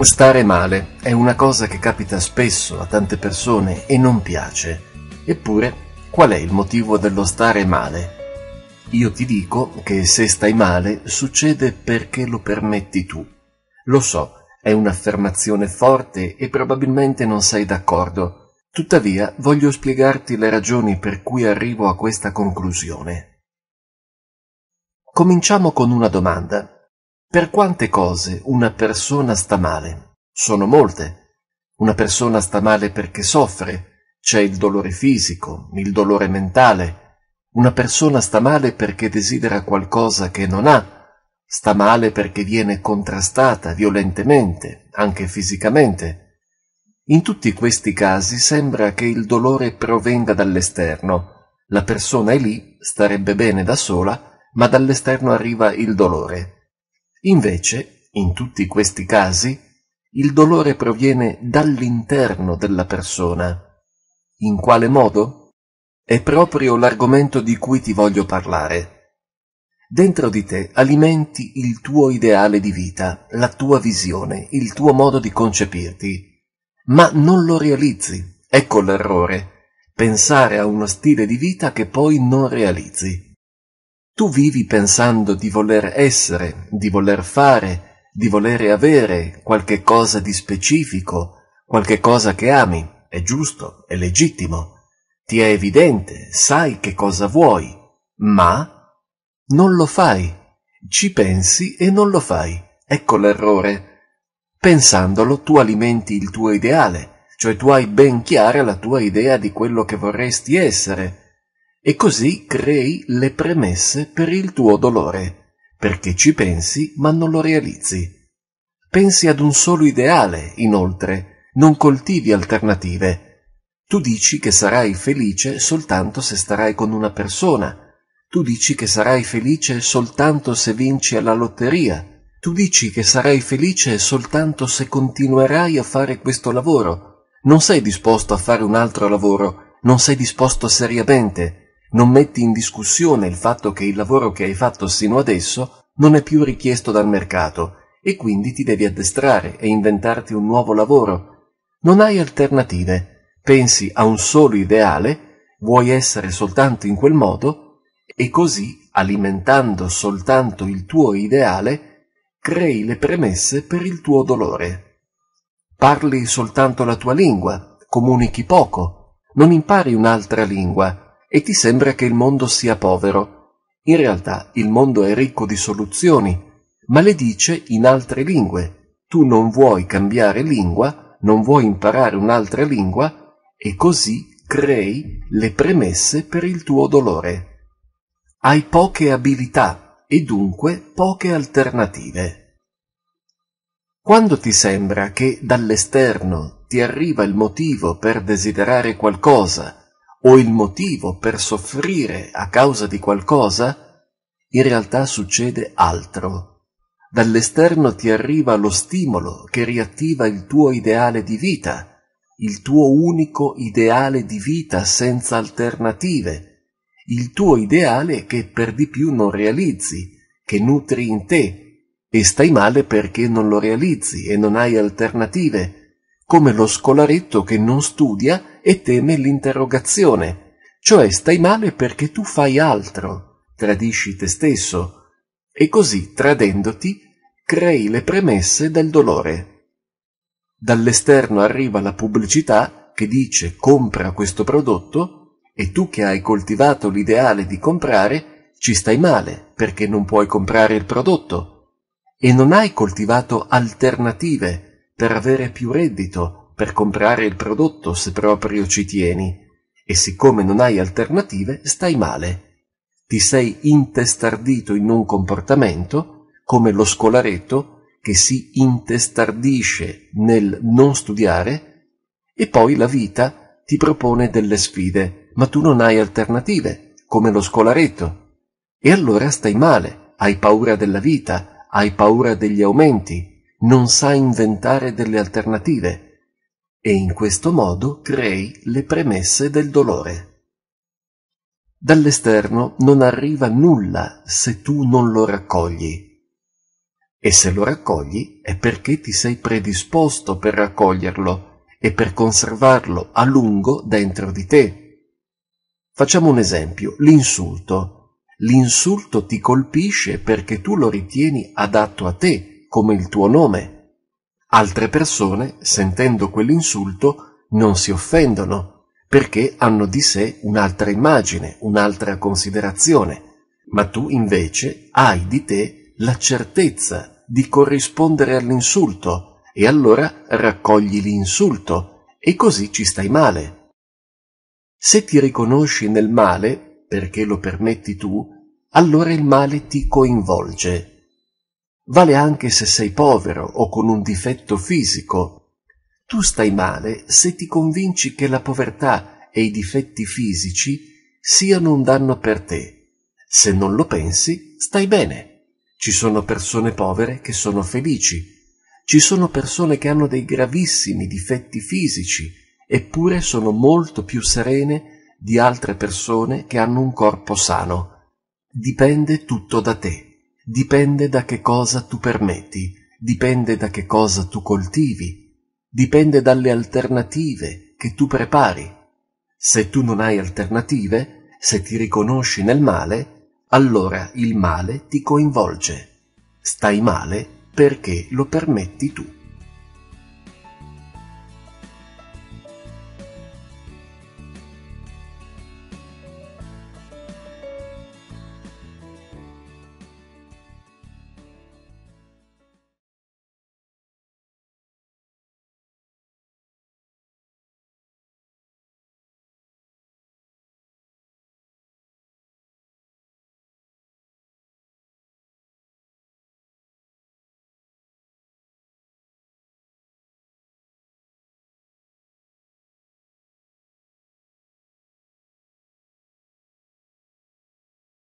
Stare male è una cosa che capita spesso a tante persone e non piace. Eppure, qual è il motivo dello stare male? Io ti dico che se stai male succede perché lo permetti tu. Lo so, è un'affermazione forte e probabilmente non sei d'accordo. Tuttavia, voglio spiegarti le ragioni per cui arrivo a questa conclusione. Cominciamo con una domanda per quante cose una persona sta male? Sono molte. Una persona sta male perché soffre, c'è il dolore fisico, il dolore mentale. Una persona sta male perché desidera qualcosa che non ha, sta male perché viene contrastata violentemente, anche fisicamente. In tutti questi casi sembra che il dolore provenga dall'esterno. La persona è lì, starebbe bene da sola, ma dall'esterno arriva il dolore. Invece, in tutti questi casi, il dolore proviene dall'interno della persona. In quale modo? È proprio l'argomento di cui ti voglio parlare. Dentro di te alimenti il tuo ideale di vita, la tua visione, il tuo modo di concepirti, ma non lo realizzi. Ecco l'errore. Pensare a uno stile di vita che poi non realizzi. Tu vivi pensando di voler essere, di voler fare, di volere avere qualche cosa di specifico, qualche cosa che ami, è giusto, è legittimo, ti è evidente, sai che cosa vuoi, ma non lo fai, ci pensi e non lo fai. Ecco l'errore. Pensandolo tu alimenti il tuo ideale, cioè tu hai ben chiara la tua idea di quello che vorresti essere, e così crei le premesse per il tuo dolore, perché ci pensi ma non lo realizzi. Pensi ad un solo ideale, inoltre, non coltivi alternative. Tu dici che sarai felice soltanto se starai con una persona, tu dici che sarai felice soltanto se vinci alla lotteria, tu dici che sarai felice soltanto se continuerai a fare questo lavoro, non sei disposto a fare un altro lavoro, non sei disposto seriamente, non metti in discussione il fatto che il lavoro che hai fatto sino adesso non è più richiesto dal mercato e quindi ti devi addestrare e inventarti un nuovo lavoro. Non hai alternative, pensi a un solo ideale, vuoi essere soltanto in quel modo e così, alimentando soltanto il tuo ideale, crei le premesse per il tuo dolore. Parli soltanto la tua lingua, comunichi poco, non impari un'altra lingua, e ti sembra che il mondo sia povero. In realtà il mondo è ricco di soluzioni, ma le dice in altre lingue. Tu non vuoi cambiare lingua, non vuoi imparare un'altra lingua e così crei le premesse per il tuo dolore. Hai poche abilità e dunque poche alternative. Quando ti sembra che dall'esterno ti arriva il motivo per desiderare qualcosa o il motivo per soffrire a causa di qualcosa, in realtà succede altro. Dall'esterno ti arriva lo stimolo che riattiva il tuo ideale di vita, il tuo unico ideale di vita senza alternative, il tuo ideale che per di più non realizzi, che nutri in te e stai male perché non lo realizzi e non hai alternative, come lo scolaretto che non studia e teme l'interrogazione, cioè stai male perché tu fai altro, tradisci te stesso, e così, tradendoti, crei le premesse del dolore. Dall'esterno arriva la pubblicità che dice compra questo prodotto e tu che hai coltivato l'ideale di comprare ci stai male perché non puoi comprare il prodotto e non hai coltivato alternative per avere più reddito, per comprare il prodotto se proprio ci tieni e siccome non hai alternative stai male. Ti sei intestardito in un comportamento come lo scolaretto che si intestardisce nel non studiare e poi la vita ti propone delle sfide, ma tu non hai alternative come lo scolaretto. E allora stai male, hai paura della vita, hai paura degli aumenti, non sai inventare delle alternative e in questo modo crei le premesse del dolore. Dall'esterno non arriva nulla se tu non lo raccogli. E se lo raccogli è perché ti sei predisposto per raccoglierlo e per conservarlo a lungo dentro di te. Facciamo un esempio, l'insulto. L'insulto ti colpisce perché tu lo ritieni adatto a te, come il tuo nome Altre persone, sentendo quell'insulto, non si offendono, perché hanno di sé un'altra immagine, un'altra considerazione, ma tu invece hai di te la certezza di corrispondere all'insulto e allora raccogli l'insulto e così ci stai male. Se ti riconosci nel male, perché lo permetti tu, allora il male ti coinvolge Vale anche se sei povero o con un difetto fisico. Tu stai male se ti convinci che la povertà e i difetti fisici siano un danno per te. Se non lo pensi, stai bene. Ci sono persone povere che sono felici. Ci sono persone che hanno dei gravissimi difetti fisici, eppure sono molto più serene di altre persone che hanno un corpo sano. Dipende tutto da te dipende da che cosa tu permetti, dipende da che cosa tu coltivi, dipende dalle alternative che tu prepari. Se tu non hai alternative, se ti riconosci nel male, allora il male ti coinvolge. Stai male perché lo permetti tu.